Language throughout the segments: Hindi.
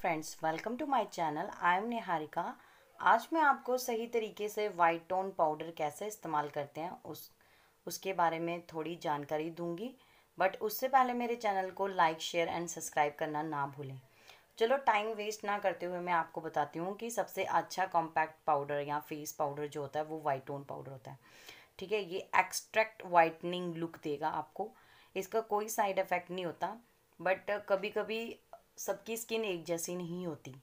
friends welcome to my channel I am Niharika आज मैं आपको सही तरीके से वाइट टोन पाउडर कैसे इस्तेमाल करते हैं उस उसके बारे में थोड़ी जानकारी दूंगी बट उससे पहले मेरे चैनल को लाइक शेयर एंड सब्सक्राइब करना ना भूलें चलो टाइम वेस्ट ना करते हुए मैं आपको बताती हूँ कि सबसे अच्छा कॉम्पैक्ट पाउडर या फेस पाउडर जो होता है वो वाइट टोन पाउडर होता है ठीक है ये एक्सट्रैक्ट वाइटनिंग लुक देगा आपको इसका कोई साइड इफ़ेक्ट नहीं होता बट कभी कभी सबकी स्किन एक जैसी नहीं होती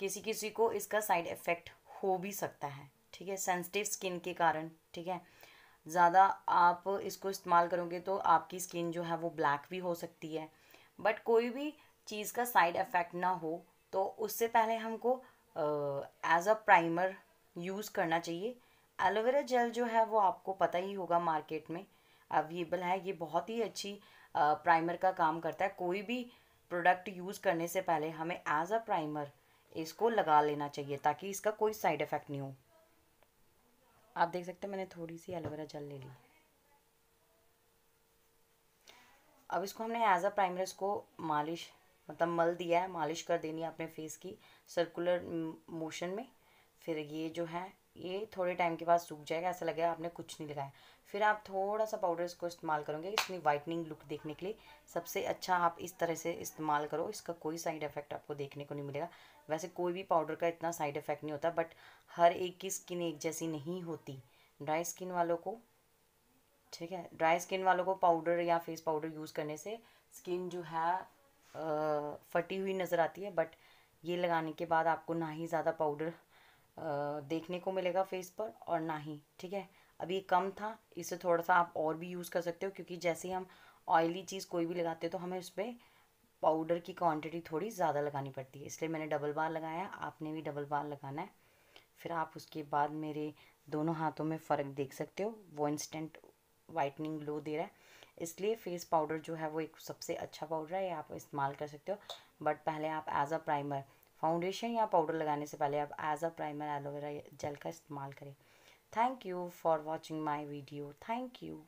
किसी किसी को इसका साइड इफ़ेक्ट हो भी सकता है ठीक है सेंसिटिव स्किन के कारण ठीक है ज़्यादा आप इसको इस्तेमाल करोगे तो आपकी स्किन जो है वो ब्लैक भी हो सकती है बट कोई भी चीज़ का साइड इफ़ेक्ट ना हो तो उससे पहले हमको एज अ प्राइमर यूज़ करना चाहिए एलोवेरा जेल जो है वो आपको पता ही होगा मार्केट में अवेलेबल है ये बहुत ही अच्छी प्राइमर का काम करता है कोई भी प्रोडक्ट यूज़ करने से पहले हमें एज अ प्राइमर इसको लगा लेना चाहिए ताकि इसका कोई साइड इफ़ेक्ट नहीं हो आप देख सकते हैं मैंने थोड़ी सी एलोवेरा जल ले ली अब इसको हमने एज अ प्राइमर इसको मालिश मतलब मल दिया है मालिश कर देनी है अपने फेस की सर्कुलर मोशन mm, में फिर ये जो है ये थोड़े टाइम के बाद सूख जाएगा ऐसा लगेगा आपने कुछ नहीं लगाया फिर आप थोड़ा सा पाउडर इसको इस्तेमाल करोगे इसमें वाइटनिंग लुक देखने के लिए सबसे अच्छा आप इस तरह से इस्तेमाल करो इसका कोई साइड इफ़ेक्ट आपको देखने को नहीं मिलेगा वैसे कोई भी पाउडर का इतना साइड इफ़ेक्ट नहीं होता बट हर एक की स्किन एक जैसी नहीं होती ड्राई स्किन वालों को ठीक है ड्राई स्किन वालों को पाउडर या फेस पाउडर यूज़ करने से स्किन जो है आ, फटी हुई नज़र आती है बट ये लगाने के बाद आपको ना ही ज़्यादा पाउडर देखने को मिलेगा फेस पर और ना ही ठीक है अब ये कम था इसे थोड़ा सा आप और भी यूज़ कर सकते हो क्योंकि जैसे ही हम ऑयली चीज़ कोई भी लगाते हो तो हमें उस पर पाउडर की क्वांटिटी थोड़ी ज़्यादा लगानी पड़ती है इसलिए मैंने डबल बार लगाया आपने भी डबल बार लगाना है फिर आप उसके बाद मेरे दोनों हाथों में फ़र्क देख सकते हो वो इंस्टेंट वाइटनिंग ग्लो दे रहा है इसलिए फेस पाउडर जो है वो एक सबसे अच्छा पाउडर है आप इस्तेमाल कर सकते हो बट पहले आप एज अ प्राइमर फाउंडेशन या पाउडर लगाने से पहले आप as a primer aloe vera gel का इस्तेमाल करें thank you for watching my video thank you